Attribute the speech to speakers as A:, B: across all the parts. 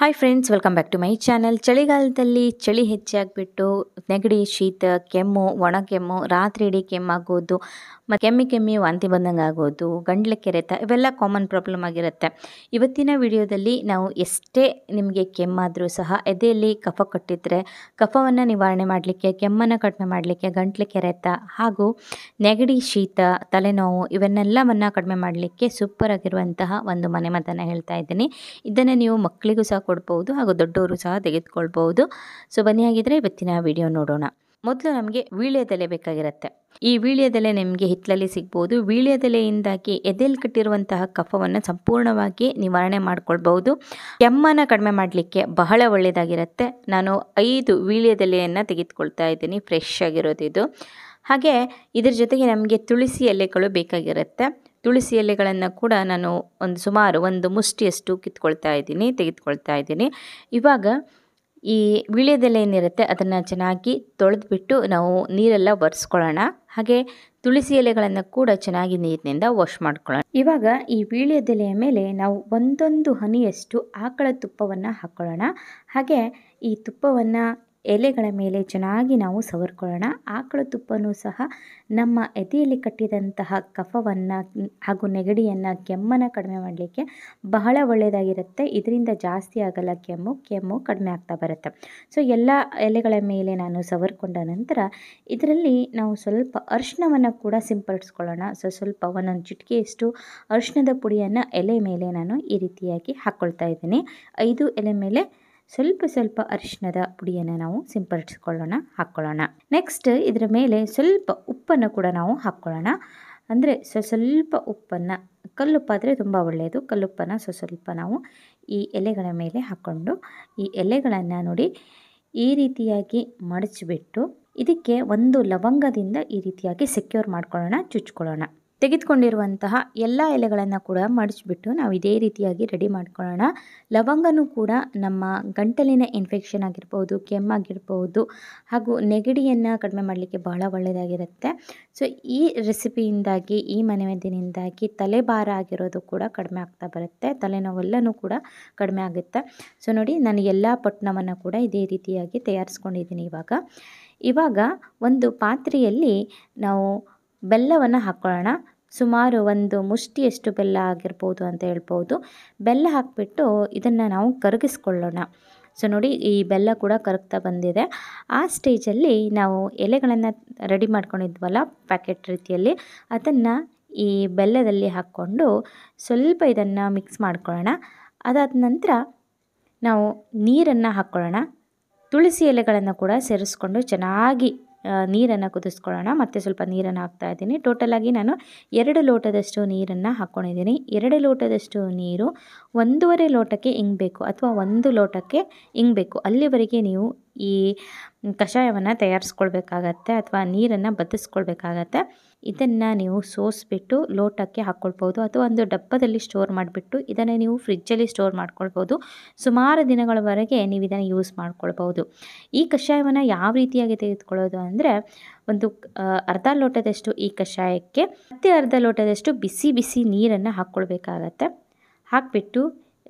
A: hi friends welcome back to my channel ಚಳಿಗಾಲದಲ್ಲಿ ಚಳಿ ಹೆಚ್ಚಾಗಿಬಿಟ್ಟು ನೆಗಡಿ ಶೀತ ಕೆಮ್ಮು ಒಣ ಕೆಮ್ಮು ರಾತ್ರಿ ಇಡೀ ಕೆಮ್ಮಾಗೋದು ಮತ್ತು ಕೆಮ್ಮಿ ಕೆಮ್ಮಿ ವಾಂತಿ ಬಂದಂಗೆ ಆಗೋದು ಗಂಟ್ಲು ಕೆರೆತ ಇವೆಲ್ಲ ಕಾಮನ್ ಪ್ರಾಬ್ಲಮ್ ಆಗಿರುತ್ತೆ ಇವತ್ತಿನ ವಿಡಿಯೋದಲ್ಲಿ ನಾವು ಎಷ್ಟೇ ನಿಮಗೆ ಕೆಮ್ಮಾದರೂ ಸಹ ಎದೆಯಲ್ಲಿ ಕಫ ಕಟ್ಟಿದರೆ ಕಫವನ್ನು ನಿವಾರಣೆ ಮಾಡಲಿಕ್ಕೆ ಕೆಮ್ಮನ್ನು ಕಡಿಮೆ ಮಾಡಲಿಕ್ಕೆ ಗಂಟ್ಲ ಕೆರೆತ ಹಾಗೂ ನೆಗಡಿ ಶೀತ ತಲೆನೋವು ಇವನ್ನೆಲ್ಲವನ್ನು ಕಡಿಮೆ ಮಾಡಲಿಕ್ಕೆ ಸೂಪರ್ ಆಗಿರುವಂತಹ ಒಂದು ಮದನ ಹೇಳ್ತಾ ಇದ್ದೀನಿ ಇದನ್ನು ನೀವು ಮಕ್ಕಳಿಗೂ ಸಹ ಕೊಡ್ಬೋದು ಹಾಗೂ ದೊಡ್ಡವರು ಸಹ ತೆಗೆದುಕೊಳ್ಬೋದು ಸೊ ಬನ್ನಿ ಇವತ್ತಿನ ವಿಡಿಯೋ ನೋಡೋಣ ಮೊದಲು ನಮಗೆ ವೀಳ್ಯದೆಲೆ ಬೇಕಾಗಿರುತ್ತೆ ಈ ವೀಳ್ಯದೆಲೆ ನಿಮಗೆ ಹಿತ್ತಲಲ್ಲಿ ಸಿಗ್ಬೋದು ವೀಳ್ಯದೆಲೆಯಿಂದಾಗಿ ಎದೆಯಲ್ಲಿ ಕಟ್ಟಿರುವಂತಹ ಕಫವನ್ನು ಸಂಪೂರ್ಣವಾಗಿ ನಿವಾರಣೆ ಮಾಡ್ಕೊಳ್ಬಹುದು ಕೆಮ್ಮನ್ನು ಕಡಿಮೆ ಮಾಡಲಿಕ್ಕೆ ಬಹಳ ಒಳ್ಳೆಯದಾಗಿರುತ್ತೆ ನಾನು ಐದು ವೀಳ್ಯದೆಲೆಯನ್ನು ತೆಗೆದುಕೊಳ್ತಾ ಇದ್ದೀನಿ ಫ್ರೆಶ್ ಆಗಿರೋದು ಇದು ಹಾಗೆ ಇದರ ಜೊತೆಗೆ ನಮಗೆ ತುಳಸಿ ಎಲೆಗಳು ಬೇಕಾಗಿರುತ್ತೆ ತುಳಸಿ ಎಲೆಗಳನ್ನು ಕೂಡ ನಾನು ಒಂದು ಸುಮಾರು ಒಂದು ಮುಷ್ಟಿಯಷ್ಟು ಕಿತ್ಕೊಳ್ತಾ ಇದ್ದೀನಿ ತೆಗೆದುಕೊಳ್ತಾ ಇದ್ದೀನಿ ಇವಾಗ ಈ ವೀಳ್ಯದೆಲೆ ಏನಿರುತ್ತೆ ಅದನ್ನು ಚೆನ್ನಾಗಿ ತೊಳೆದ್ಬಿಟ್ಟು ನಾವು ನೀರೆಲ್ಲ ಒರೆಸ್ಕೊಳ್ಳೋಣ ಹಾಗೆ ತುಳಸಿ ಎಲೆಗಳನ್ನು ಕೂಡ ಚೆನ್ನಾಗಿ ನೀರಿನಿಂದ ವಾಶ್ ಮಾಡ್ಕೊಳ್ಳೋಣ ಇವಾಗ ಈ ವೀಳ್ಯದೆಲೆಯ ಮೇಲೆ ನಾವು ಒಂದೊಂದು ಹನಿಯಷ್ಟು ಆಕಳ ತುಪ್ಪವನ್ನು ಹಾಕ್ಕೊಳ್ಳೋಣ ಹಾಗೆ ಈ ತುಪ್ಪವನ್ನು ಎಲೆಗಳ ಮೇಲೆ ಚೆನ್ನಾಗಿ ನಾವು ಸವರ್ಕೊಳ್ಳೋಣ ಆಕಳ ತುಪ್ಪನೂ ಸಹ ನಮ್ಮ ಎದೆಯಲ್ಲಿ ಕಟ್ಟಿದಂತಹ ಕಫವನ್ನು ಹಾಗೂ ನೆಗಡಿಯನ್ನು ಕೆಮ್ಮನ್ನು ಕಡಿಮೆ ಮಾಡಲಿಕ್ಕೆ ಬಹಳ ಒಳ್ಳೆಯದಾಗಿರುತ್ತೆ ಇದರಿಂದ ಜಾಸ್ತಿ ಆಗಲ್ಲ ಕೆಮ್ಮು ಕೆಮ್ಮು ಕಡಿಮೆ ಆಗ್ತಾ ಬರುತ್ತೆ ಸೊ ಎಲ್ಲ ಎಲೆಗಳ ಮೇಲೆ ನಾನು ಸವರ್ಕೊಂಡ ನಂತರ ಇದರಲ್ಲಿ ನಾವು ಸ್ವಲ್ಪ ಅರ್ಶಿನವನ್ನು ಕೂಡ ಸಿಂಪಡಿಸ್ಕೊಳ್ಳೋಣ ಸೊ ಸ್ವಲ್ಪ ಒಂದೊಂದು ಚಿಟಿಕೆಯಷ್ಟು ಅರಿಶಿನದ ಪುಡಿಯನ್ನು ಎಲೆ ಮೇಲೆ ನಾನು ಈ ರೀತಿಯಾಗಿ ಹಾಕ್ಕೊಳ್ತಾ ಇದ್ದೀನಿ ಐದು ಎಲೆ ಮೇಲೆ ಸ್ವಲ್ಪ ಸ್ವಲ್ಪ ಅರಿಶಿಣದ ಪುಡಿಯನ್ನು ನಾವು ಸಿಂಪಡಿಸ್ಕೊಳ್ಳೋಣ ಹಾಕ್ಕೊಳ್ಳೋಣ ನೆಕ್ಸ್ಟ್ ಇದರ ಮೇಲೆ ಸ್ವಲ್ಪ ಉಪ್ಪನ್ನು ಕೂಡ ನಾವು ಹಾಕ್ಕೊಳ್ಳೋಣ ಅಂದರೆ ಸ್ವ ಸ್ವಲ್ಪ ಉಪ್ಪನ್ನು ಕಲ್ಲುಪ್ಪಾದರೆ ತುಂಬ ಒಳ್ಳೆಯದು ಕಲ್ಲುಪ್ಪನ್ನು ಸ್ವ ಸ್ವಲ್ಪ ನಾವು ಈ ಎಲೆಗಳ ಮೇಲೆ ಹಾಕ್ಕೊಂಡು ಈ ಎಲೆಗಳನ್ನು ನೋಡಿ ಈ ರೀತಿಯಾಗಿ ಮಡಚಿಬಿಟ್ಟು ಇದಕ್ಕೆ ಒಂದು ಲವಂಗದಿಂದ ಈ ರೀತಿಯಾಗಿ ಸೆಕ್ಯೂರ್ ಮಾಡ್ಕೊಳ್ಳೋಣ ಚುಚ್ಕೊಳ್ಳೋಣ ತೆಗೆದುಕೊಂಡಿರುವಂತಹ ಎಲ್ಲ ಎಲೆಗಳನ್ನು ಕೂಡ ಮಡಚಿಬಿಟ್ಟು ನಾವು ಇದೇ ರೀತಿಯಾಗಿ ರೆಡಿ ಮಾಡ್ಕೊಳ್ಳೋಣ ಲವಂಗನೂ ಕೂಡ ನಮ್ಮ ಗಂಟಲಿನ ಇನ್ಫೆಕ್ಷನ್ ಆಗಿರ್ಬೋದು ಕೆಮ್ಮಾಗಿರ್ಬೋದು ಹಾಗೂ ನೆಗಡಿಯನ್ನು ಕಡಿಮೆ ಮಾಡಲಿಕ್ಕೆ ಬಹಳ ಒಳ್ಳೆಯದಾಗಿರುತ್ತೆ ಸೊ ಈ ರೆಸಿಪಿಯಿಂದಾಗಿ ಈ ಮನೆಮದ್ದಿನಿಂದಾಗಿ ಭಾರ ಆಗಿರೋದು ಕೂಡ ಕಡಿಮೆ ಆಗ್ತಾ ಬರುತ್ತೆ ತಲೆನೋವೆಲ್ಲನೂ ಕೂಡ ಕಡಿಮೆ ಆಗುತ್ತೆ ಸೊ ನೋಡಿ ನಾನು ಎಲ್ಲ ಪೊಟ್ಟಣವನ್ನು ಕೂಡ ಇದೇ ರೀತಿಯಾಗಿ ತಯಾರಿಸ್ಕೊಂಡಿದ್ದೀನಿ ಇವಾಗ ಇವಾಗ ಒಂದು ಪಾತ್ರೆಯಲ್ಲಿ ನಾವು ಬೆಲ್ಲವನ್ನು ಹಾಕ್ಕೊಳ್ಳೋಣ ಸುಮಾರು ಒಂದು ಮುಷ್ಟಿಯಷ್ಟು ಬೆಲ್ಲ ಆಗಿರ್ಬೋದು ಅಂತ ಹೇಳ್ಬೋದು ಬೆಲ್ಲ ಹಾಕಿಬಿಟ್ಟು ಇದನ್ನು ನಾವು ಕರಗಿಸ್ಕೊಳ್ಳೋಣ ಸೊ ನೋಡಿ ಈ ಬೆಲ್ಲ ಕೂಡ ಕರಗ್ತಾ ಬಂದಿದೆ ಆ ಸ್ಟೇಜಲ್ಲಿ ನಾವು ಎಲೆಗಳನ್ನು ರೆಡಿ ಮಾಡ್ಕೊಂಡಿದ್ವಲ್ಲ ಪ್ಯಾಕೆಟ್ ರೀತಿಯಲ್ಲಿ ಅದನ್ನು ಈ ಬೆಲ್ಲದಲ್ಲಿ ಹಾಕ್ಕೊಂಡು ಸ್ವಲ್ಪ ಇದನ್ನು ಮಿಕ್ಸ್ ಮಾಡ್ಕೊಳ್ಳೋಣ ಅದಾದ ನಂತರ ನಾವು ನೀರನ್ನು ಹಾಕ್ಕೊಳ್ಳೋಣ ತುಳಸಿ ಎಲೆಗಳನ್ನು ಕೂಡ ಸೇರಿಸ್ಕೊಂಡು ಚೆನ್ನಾಗಿ ನೀರನ್ನು ಕುದಿಸ್ಕೊಳ್ಳೋಣ ಮತ್ತು ಸ್ವಲ್ಪ ನೀರನ್ನು ಹಾಕ್ತಾ ಇದ್ದೀನಿ ಟೋಟಲಾಗಿ ನಾನು ಎರಡು ಲೋಟದಷ್ಟು ನೀರನ್ನು ಹಾಕ್ಕೊಂಡಿದ್ದೀನಿ ಎರಡು ಲೋಟದಷ್ಟು ನೀರು ಒಂದೂವರೆ ಲೋಟಕ್ಕೆ ಹಿಂಗ್ಬೇಕು ಅಥವಾ ಒಂದು ಲೋಟಕ್ಕೆ ಹಿಂಗ್ಬೇಕು ಅಲ್ಲಿವರೆಗೆ ನೀವು ಈ ಕಷಾಯವನ್ನು ತಯಾರಿಸ್ಕೊಳ್ಬೇಕಾಗತ್ತೆ ಅಥವಾ ನೀರನ್ನು ಬದಿಸ್ಕೊಳ್ಬೇಕಾಗತ್ತೆ ಇದನ್ನು ನೀವು ಸೋಸಿಬಿಟ್ಟು ಲೋಟಕ್ಕೆ ಹಾಕ್ಕೊಳ್ಬೋದು ಅಥವಾ ಒಂದು ಡಬ್ಬದಲ್ಲಿ ಸ್ಟೋರ್ ಮಾಡಿಬಿಟ್ಟು ಇದನ್ನು ನೀವು ಫ್ರಿಜ್ಜಲ್ಲಿ ಸ್ಟೋರ್ ಮಾಡ್ಕೊಳ್ಬೋದು ಸುಮಾರು ದಿನಗಳವರೆಗೆ ನೀವು ಇದನ್ನು ಯೂಸ್ ಮಾಡ್ಕೊಳ್ಬೋದು ಈ ಕಷಾಯವನ್ನು ಯಾವ ರೀತಿಯಾಗಿ ತೆಗೆದುಕೊಳ್ಳೋದು ಅಂದರೆ ಒಂದು ಅರ್ಧ ಲೋಟದಷ್ಟು ಈ ಕಷಾಯಕ್ಕೆ ಮತ್ತೆ ಅರ್ಧ ಲೋಟದಷ್ಟು ಬಿಸಿ ಬಿಸಿ ನೀರನ್ನು ಹಾಕ್ಕೊಳ್ಬೇಕಾಗತ್ತೆ ಹಾಕಿಬಿಟ್ಟು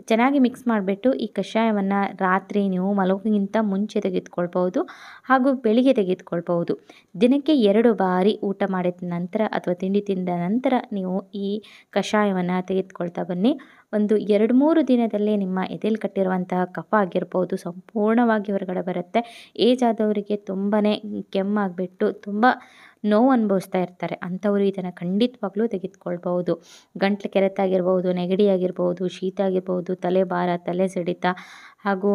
A: ಚೆನ್ನಾಗಿ ಮಿಕ್ಸ್ ಮಾಡಿಬಿಟ್ಟು ಈ ಕಷಾಯವನ್ನು ರಾತ್ರಿ ನೀವು ಮಲಗಿಗಿಂತ ಮುಂಚೆ ತೆಗೆದುಕೊಳ್ಬೋದು ಹಾಗೂ ಬೆಳಿಗ್ಗೆ ತೆಗೆದುಕೊಳ್ಬೋದು ದಿನಕ್ಕೆ ಎರಡು ಬಾರಿ ಊಟ ಮಾಡಿದ ನಂತರ ಅಥವಾ ತಿಂಡಿ ತಿಂದ ನಂತರ ನೀವು ಈ ಕಷಾಯವನ್ನು ತೆಗೆದುಕೊಳ್ತಾ ಬನ್ನಿ ಒಂದು ಎರಡು ಮೂರು ದಿನದಲ್ಲೇ ನಿಮ್ಮ ಎದೇಲಿ ಕಟ್ಟಿರುವಂತಹ ಕಫ ಆಗಿರ್ಬೋದು ಸಂಪೂರ್ಣವಾಗಿ ಹೊರಗಡೆ ಬರುತ್ತೆ ಏಜ್ ಆದವರಿಗೆ ತುಂಬಾ ಕೆಮ್ಮಾಗಿಬಿಟ್ಟು ತುಂಬ ನೋವು ಅನುಭವಿಸ್ತಾ ಇರ್ತಾರೆ ಅಂಥವರು ಇದನ್ನು ಖಂಡಿತವಾಗ್ಲೂ ತೆಗೆದುಕೊಳ್ಬಹುದು ಗಂಟ್ಲು ಕೆರೆತಾಗಿರ್ಬೋದು ನೆಗಡಿ ಆಗಿರ್ಬೋದು ಶೀತ ಆಗಿರ್ಬೋದು ತಲೆ ಭಾರ ತಲೆ ಸೆಡಿತ ಹಾಗೂ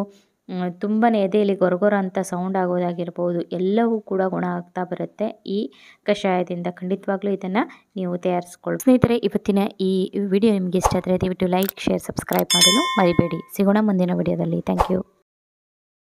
A: ತುಂಬಾ ಎದೆಯಲ್ಲಿ ಗೊರಗೊರ ಅಂತ ಸೌಂಡ್ ಆಗೋದಾಗಿರ್ಬೋದು ಎಲ್ಲವೂ ಕೂಡ ಗುಣ ಆಗ್ತಾ ಬರುತ್ತೆ ಈ ಕಷಾಯದಿಂದ ಖಂಡಿತವಾಗ್ಲೂ ಇದನ್ನು ನೀವು ತಯಾರಿಸ್ಕೊಳ್ಳಿ ಸ್ನೇಹಿತರೆ ಇವತ್ತಿನ ಈ ವಿಡಿಯೋ ನಿಮಗೆ ಇಷ್ಟ ಆದರೆ ದಯವಿಟ್ಟು ಲೈಕ್ ಶೇರ್ ಸಬ್ಸ್ಕ್ರೈಬ್ ಮಾಡಲು ಮರಿಬೇಡಿ ಸಿಗೋಣ ಮುಂದಿನ ವಿಡಿಯೋದಲ್ಲಿ ಥ್ಯಾಂಕ್ ಯು